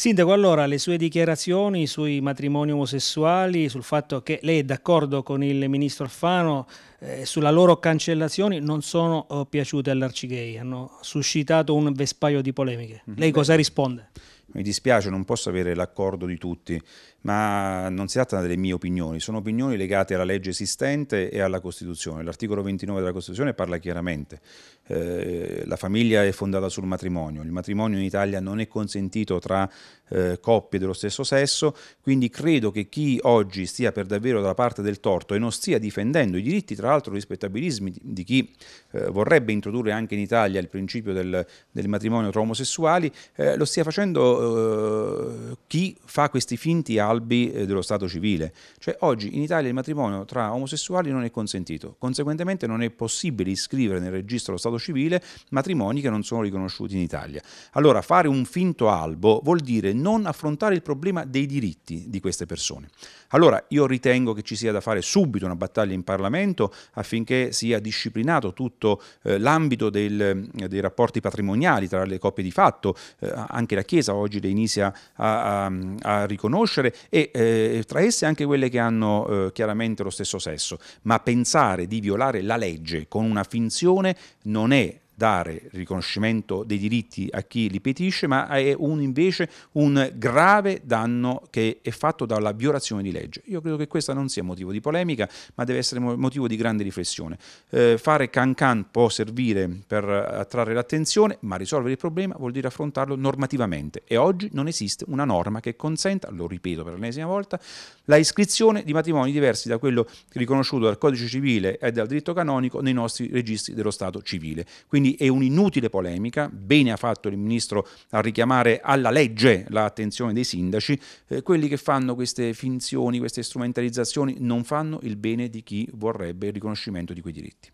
Sindaco, allora le sue dichiarazioni sui matrimoni omosessuali, sul fatto che lei è d'accordo con il ministro Alfano eh, sulla loro cancellazione non sono oh, piaciute all'Arcigay, hanno suscitato un vespaio di polemiche. Mm -hmm. Lei cosa risponde? Mi dispiace, non posso avere l'accordo di tutti, ma non si tratta delle mie opinioni, sono opinioni legate alla legge esistente e alla Costituzione. L'articolo 29 della Costituzione parla chiaramente. Eh, la famiglia è fondata sul matrimonio, il matrimonio in Italia non è consentito tra eh, coppie dello stesso sesso, quindi credo che chi oggi stia per davvero dalla parte del torto e non stia difendendo i diritti, tra l'altro rispettabilismi di chi eh, vorrebbe introdurre anche in Italia il principio del, del matrimonio tra omosessuali, eh, lo stia facendo eh, chi fa questi finti albi eh, dello Stato civile. Cioè oggi in Italia il matrimonio tra omosessuali non è consentito, conseguentemente non è possibile iscrivere nel registro dello Stato civile matrimoni che non sono riconosciuti in Italia. Allora fare un finto albo vuol dire non affrontare il problema dei diritti di queste persone. Allora io ritengo che ci sia da fare subito una battaglia in Parlamento affinché sia disciplinato tutto eh, l'ambito eh, dei rapporti patrimoniali tra le coppie di fatto, anche la Chiesa oggi oggi le inizia a, a, a riconoscere e eh, tra esse anche quelle che hanno eh, chiaramente lo stesso sesso. Ma pensare di violare la legge con una finzione non è dare riconoscimento dei diritti a chi li petisce, ma è un, invece un grave danno che è fatto dalla violazione di legge. Io credo che questo non sia motivo di polemica, ma deve essere motivo di grande riflessione. Eh, fare can-can può servire per attrarre l'attenzione, ma risolvere il problema vuol dire affrontarlo normativamente e oggi non esiste una norma che consenta, lo ripeto per l'ennesima volta, la iscrizione di matrimoni diversi da quello riconosciuto dal codice civile e dal diritto canonico nei nostri registri dello Stato civile. Quindi quindi è un'inutile polemica, bene ha fatto il Ministro a richiamare alla legge l'attenzione dei sindaci, eh, quelli che fanno queste finzioni, queste strumentalizzazioni non fanno il bene di chi vorrebbe il riconoscimento di quei diritti.